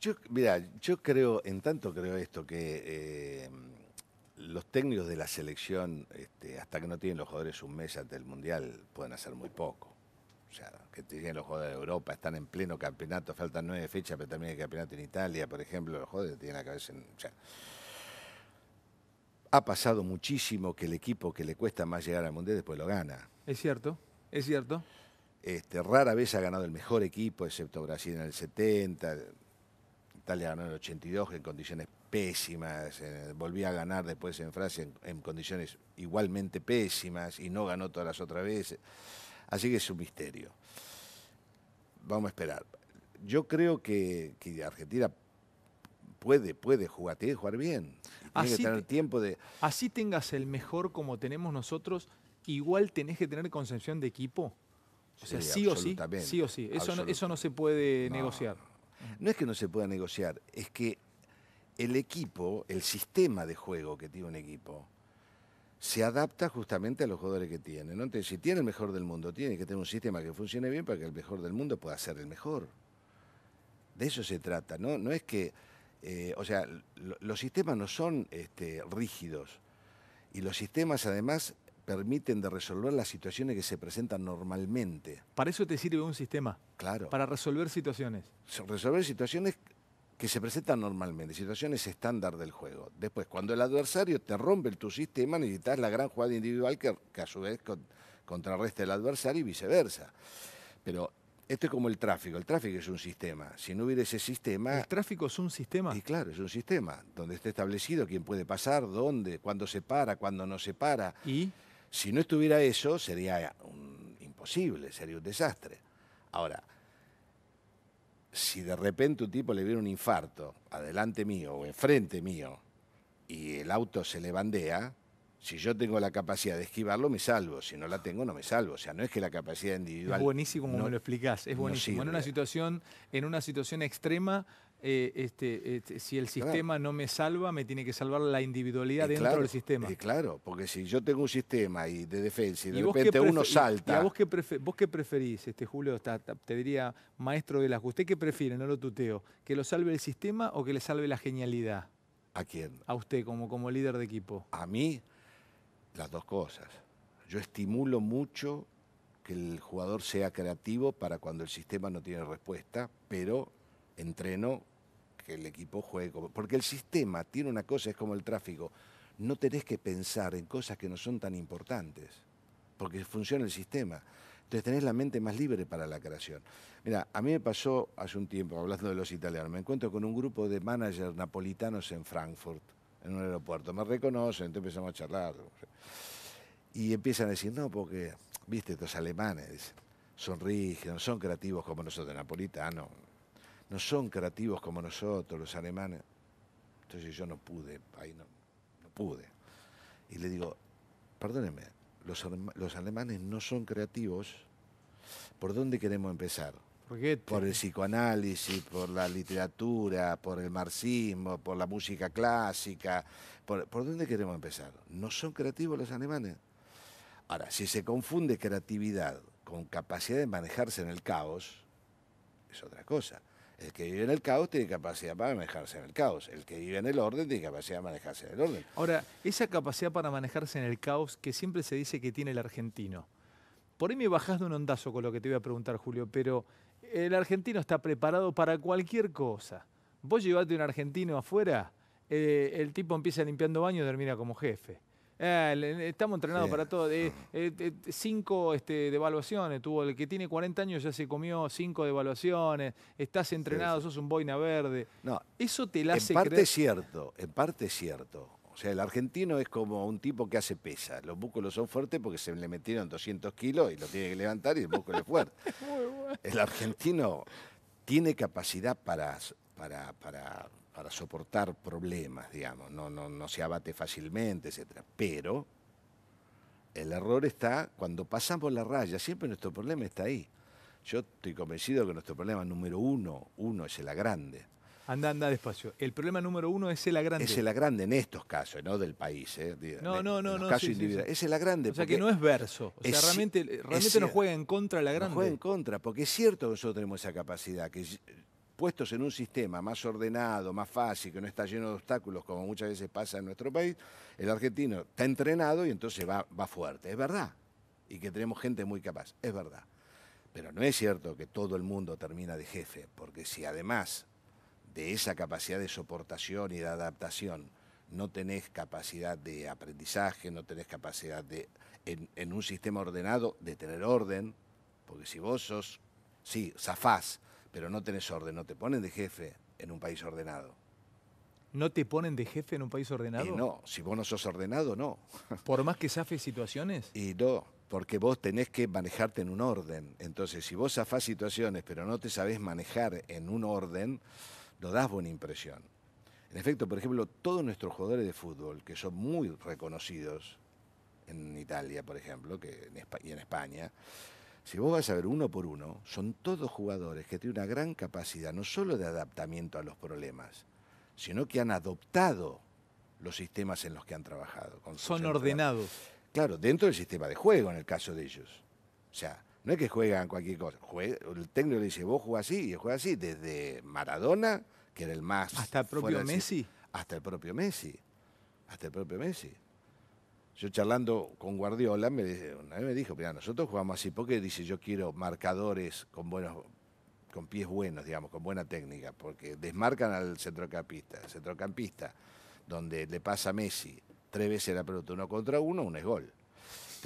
Yo, mira, yo creo, en tanto creo esto, que eh, los técnicos de la selección, este, hasta que no tienen los jugadores un mes antes del Mundial, pueden hacer muy poco. O sea, que tienen los jugadores de Europa, están en pleno campeonato, faltan nueve fechas, pero también el campeonato en Italia, por ejemplo, los jugadores tienen la cabeza en ha pasado muchísimo que el equipo que le cuesta más llegar al Mundial después lo gana. Es cierto, es cierto. Este, rara vez ha ganado el mejor equipo, excepto Brasil en el 70, Italia ganó en el 82 en condiciones pésimas, volvió eh, volvía a ganar después en Francia en, condiciones igualmente pésimas y no ganó todas las otras veces. Así que es un misterio. Vamos a esperar. Yo creo que, que Argentina puede, puede jugar bien. Así tengas el mejor como tenemos nosotros, igual tenés que tener concepción de equipo. O sea, sí, o sí, sí o sí. Eso no, eso no se puede negociar. No es que no se pueda negociar, es que el equipo, el sistema de juego que tiene un equipo, se adapta justamente a los jugadores que tiene. si tiene el mejor del mundo, tiene que tener un sistema que funcione bien para que el mejor del mundo pueda ser el mejor. De eso se trata, ¿no? No es que eh, o sea, los sistemas no son este, rígidos y los sistemas además permiten de resolver las situaciones que se presentan normalmente. ¿Para eso te sirve un sistema? Claro. Para resolver situaciones. Resolver situaciones que se presentan normalmente, situaciones estándar del juego. Después, cuando el adversario te rompe tu sistema, necesitas la gran jugada individual que, a su vez contrarreste contrarresta el adversario y viceversa. Pero esto es como el tráfico. El tráfico es un sistema. Si no hubiera ese sistema... ¿El tráfico es un sistema? Y claro, es un sistema donde está establecido quién puede pasar, dónde, cuándo se para, cuándo no se para. ¿Y? Si no estuviera eso, sería imposible, sería un desastre. Ahora, si de repente un tipo le viene un infarto adelante mío o enfrente mío y el auto se le bandea, si yo tengo la capacidad de esquivarlo, me salvo. Si no la tengo, no me salvo. O sea, no es que la capacidad individual. Es buenísimo como lo explicás, es buenísimo. en una situación, en una situación extrema. Eh, este, este, si el sistema no me salva, me tiene que salvar la individualidad dentro del sistema. claro, porque si yo tengo un sistema y de defensa y de repente uno salta. vos, qué preferís, este, Julio? te diría, maestro de las ¿usted qué prefiere? No lo tuteo. ¿Que lo salve el sistema o que le salve la genialidad? ¿A quién? A usted, como, como líder de equipo. ¿A mí? Las dos cosas. Yo estimulo mucho que el jugador sea creativo para cuando el sistema no tiene respuesta, pero entreno que el equipo juegue. Porque el sistema tiene una cosa, es como el tráfico. No tenés que pensar en cosas que no son tan importantes, porque funciona el sistema. Entonces tenés la mente más libre para la creación. Mira, a mí me pasó hace un tiempo, hablando de los italianos, me encuentro con un grupo de managers napolitanos en Frankfurt en un aeropuerto. Me reconocen, entonces empezamos a charlar. Y empiezan a decir, no, porque, viste, estos alemanes son rígidos, son creativos como nosotros, napolitanos. No son creativos como nosotros, los alemanes. Entonces yo no pude, ahí no, no pude. Y le digo, perdónenme, los, los alemanes no son creativos. ¿Por dónde queremos empezar? por el psicoanálisis, por la literatura, por el marxismo, por la música clásica. ¿Por, por dónde queremos empezar? ¿No son creativos los alemanes? Ahora, si se confunde creatividad con capacidad de manejarse en el caos, es otra cosa. El que vive en el caos tiene capacidad para manejarse en el caos. El que vive en el orden tiene capacidad para manejarse en el orden. Ahora, esa capacidad para manejarse en el caos que siempre se dice que tiene el argentino. Por ahí me bajás de un ondazo con lo que te iba a preguntar, Julio, pero el argentino está preparado para cualquier cosa. Vos llevate un argentino afuera, eh, el tipo empieza limpiando baño y termina como jefe. Eh, estamos entrenados para todo. Eh, cinco este, devaluaciones tuvo. El que tiene 40 años ya se comió cinco devaluaciones. Estás entrenado, sos un boina verde. No, Eso te la en parte es cierto, en parte es cierto. O sea, el argentino es como un tipo que hace pesa. Los músculos son fuertes porque se le metieron 200 kilos y lo tiene que levantar y el músculo es fuerte. El argentino tiene capacidad para, para, soportar problemas, digamos. No, se abate fácilmente, etc. Pero el error está cuando pasamos la raya. Siempre nuestro problema está ahí. Yo estoy convencido que nuestro problema número uno, uno es el grande Anda, anda despacio. El problema número uno es el agrande. Es el agrande en estos casos, no del país. ¿eh? No, no, no. En los no Es el agrande. O sea que no es verso. O sea, realmente, realmente nos juega en contra la grande Nos juega en contra, porque es cierto que nosotros tenemos esa capacidad, que puestos en un sistema más ordenado, más fácil, que no está lleno de obstáculos, como muchas veces pasa en nuestro país, el argentino está entrenado y entonces va, va fuerte. Es verdad. Y que tenemos gente muy capaz. Es verdad. Pero no es cierto que todo el mundo termina de jefe, porque si además de esa capacidad de soportación y de adaptación no tenés capacidad de aprendizaje, no tenés capacidad de, en, en un sistema ordenado, de tener orden, porque si vos sos, sí, zafás, pero no tenés orden, no te ponen de jefe en un país ordenado. ¿No te ponen de jefe en un país ordenado? Y no, si vos no sos ordenado, no. ¿Por más que zafes situaciones? Y no, porque vos tenés que manejarte en un orden. Entonces, si vos zafás situaciones, pero no te sabés manejar en un orden, lo das buena impresión. En efecto, por ejemplo, todos nuestros jugadores de fútbol, que son muy reconocidos en Italia, por ejemplo, que y en España, si vos vas a ver uno por uno, son todos jugadores que tienen una gran capacidad no solo de adaptamiento a los problemas, sino que han adoptado los sistemas en los que han trabajado. son ordenados. Claro, dentro del sistema de juego en el caso de ellos. O sea, no es que juegan cualquier cosa. el técnico le dice, vos juegas así y juega así. Desde Maradona, que era el más. Hasta el propio Messi. hasta el propio Messi. Hasta el propio Messi. Yo charlando con Guardiola, me, una me dijo, mira, nosotros jugamos así porque dice, yo quiero marcadores con buenos con pies buenos, digamos, con buena técnica, porque desmarcan al centrocampista, el centrocampista, donde le pasa a Messi tres veces la pelota, uno contra uno, uno es gol.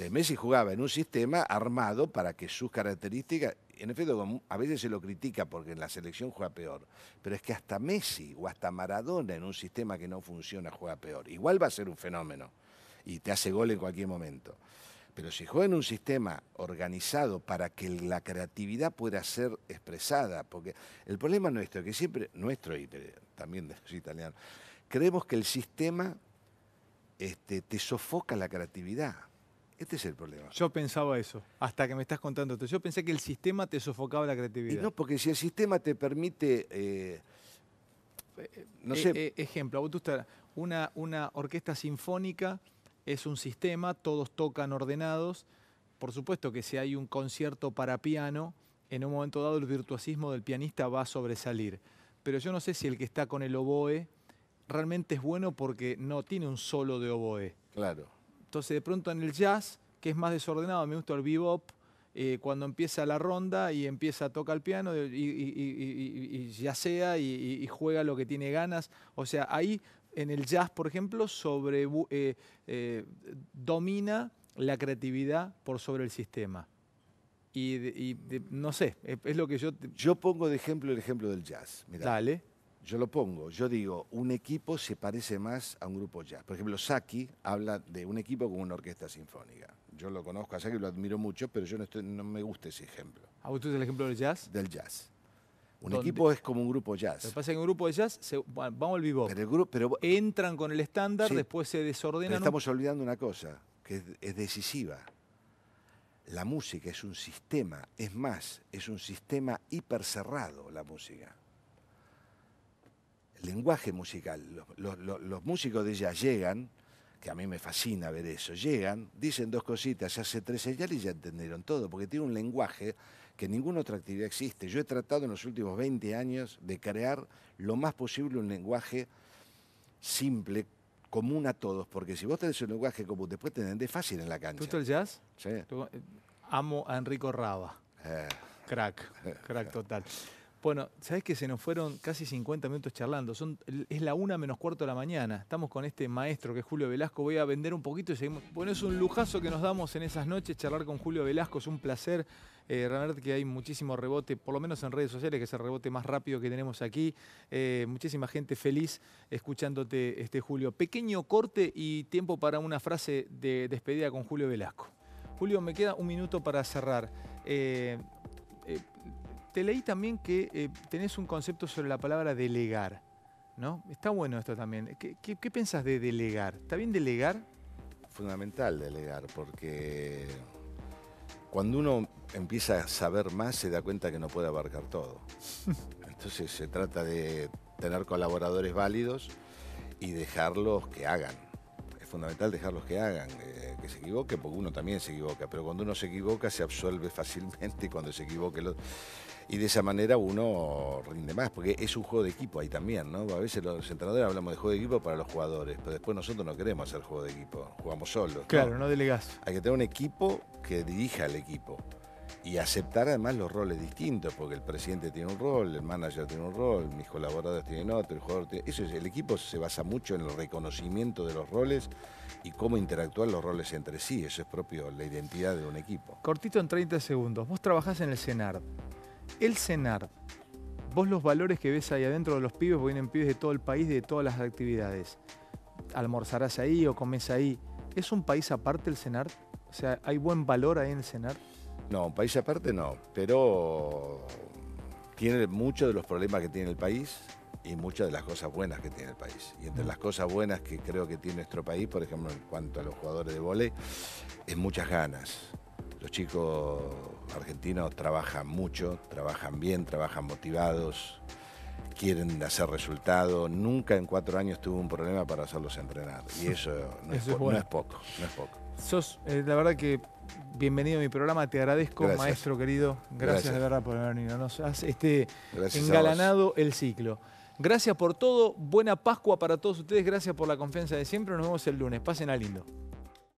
Messi jugaba en un sistema armado para que sus características, en efecto, a veces se lo critica porque en la selección juega peor, pero es que hasta Messi o hasta Maradona en un sistema que no funciona juega peor. Igual va a ser un fenómeno y te hace gol en cualquier momento. Pero si juega en un sistema organizado para que la creatividad pueda ser expresada, porque el problema nuestro, que siempre, nuestro y también de los italianos, creemos que el sistema este, te sofoca la creatividad. Este es el problema. Yo pensaba eso, hasta que me estás contando esto. Yo pensé que el sistema te sofocaba la creatividad. no, porque si el sistema te permite, eh, eh, no eh, sé... ejemplo, una, una orquesta sinfónica es un sistema, todos tocan ordenados. Por supuesto que si hay un concierto para piano, en un momento dado el virtuosismo del pianista va a sobresalir. Pero yo no sé si el que está con el oboe realmente es bueno porque no tiene un solo de oboe. Claro entonces, de pronto en el jazz, que es más desordenado, me gusta el bebop, eh, cuando empieza la ronda y empieza a tocar el piano y, ya sea y, juega lo que tiene ganas. O sea, ahí en el jazz, por ejemplo, sobre, eh, eh, domina la creatividad por sobre el sistema. Y, no sé, es, lo que yo... Yo pongo de ejemplo el ejemplo del jazz. Dale yo lo pongo, yo digo, un equipo se parece más a un grupo jazz. Por ejemplo, Saki habla de un equipo como una orquesta sinfónica. Yo lo conozco a Saki, lo admiro mucho, pero yo no, estoy, no me gusta ese ejemplo. ¿A vos el ejemplo del jazz? Del jazz. Un equipo es como un grupo jazz. Lo que pasa es que un grupo de jazz, vamos al vivo. Pero el grupo, pero, Entran con el estándar, después se desordenan. Pero estamos olvidando una cosa, que es, es decisiva. La música es un sistema, es más, es un sistema hipercerrado la música lenguaje musical. Los, músicos de jazz llegan, que a mí me fascina ver eso, llegan, dicen dos cositas, hace tres señales y ya entendieron todo, porque tiene un lenguaje que ninguna otra actividad existe. Yo he tratado en los últimos 20 años de crear lo más posible un lenguaje simple, común a todos, porque si vos tenés un lenguaje común, después te entendés fácil en la cancha. ¿Tú el jazz? Sí. Eh, amo a Enrico Raba. Eh. Crack, crack total. Bueno, sabes que se nos fueron casi 50 minutos charlando. es la una menos cuarto de la mañana. Estamos con este maestro que es Julio Velasco. Voy a vender un poquito y seguimos. Bueno, es un lujazo que nos damos en esas noches charlar con Julio Velasco. Es un placer. Eh, realmente que hay muchísimo rebote, por lo menos en redes sociales, que es el rebote más rápido que tenemos aquí. Eh, muchísima gente feliz escuchándote, este Julio. Pequeño corte y tiempo para una frase de despedida con Julio Velasco. Julio, me queda un minuto para cerrar. Eh, eh te leí también que eh, tenés un concepto sobre la palabra delegar, ¿no? Está bueno esto también. ¿Qué, qué, pensás de delegar? ¿Está bien delegar? Fundamental delegar, porque cuando uno empieza a saber más se da cuenta que no puede abarcar todo. Entonces se trata de tener colaboradores válidos y dejarlos que hagan. Es fundamental dejarlos que hagan, eh, que se equivoquen, porque uno también se equivoca, pero cuando uno se equivoca se absuelve fácilmente y cuando se equivoque el otro y de esa manera uno rinde más, porque es un juego de equipo ahí también, ¿no? A veces los entrenadores hablamos de juego de equipo para los jugadores, pero después nosotros no queremos hacer juego de equipo, jugamos solos. Claro, no, delegas Hay que tener un equipo que dirija al equipo y aceptar además los roles distintos, porque el presidente tiene un rol, el manager tiene un rol, mis colaboradores tienen otro, el jugador tiene... Eso es, el equipo se basa mucho en el reconocimiento de los roles y cómo interactúan los roles entre sí, eso es propio, la identidad de un equipo. Cortito en 30 segundos, vos trabajás en el CENARD, el cenar. Vos los valores que ves ahí adentro de los pibes, porque vienen pibes de todo el país, de todas las actividades. Almorzarás ahí o comes ahí. ¿Es un país aparte el cenar? O sea, ¿hay buen valor ahí en el cenar? No, un país aparte no, pero tiene muchos de los problemas que tiene el país y muchas de las cosas buenas que tiene el país. Y entre mm. las cosas buenas que creo que tiene nuestro país, por ejemplo, en cuanto a los jugadores de vóley, es muchas ganas. Los chicos argentinos trabajan mucho, trabajan bien, trabajan motivados, quieren hacer resultado. Nunca en cuatro años tuve un problema para hacerlos entrenar. Y eso no, es, poco, Sos, eh, la verdad que bienvenido a mi programa, te agradezco, maestro querido. Gracias, de verdad por haber venido. Nos has este, engalanado el ciclo. Gracias por todo, buena Pascua para todos ustedes, gracias por la confianza de siempre, nos vemos el lunes, pasen a lindo.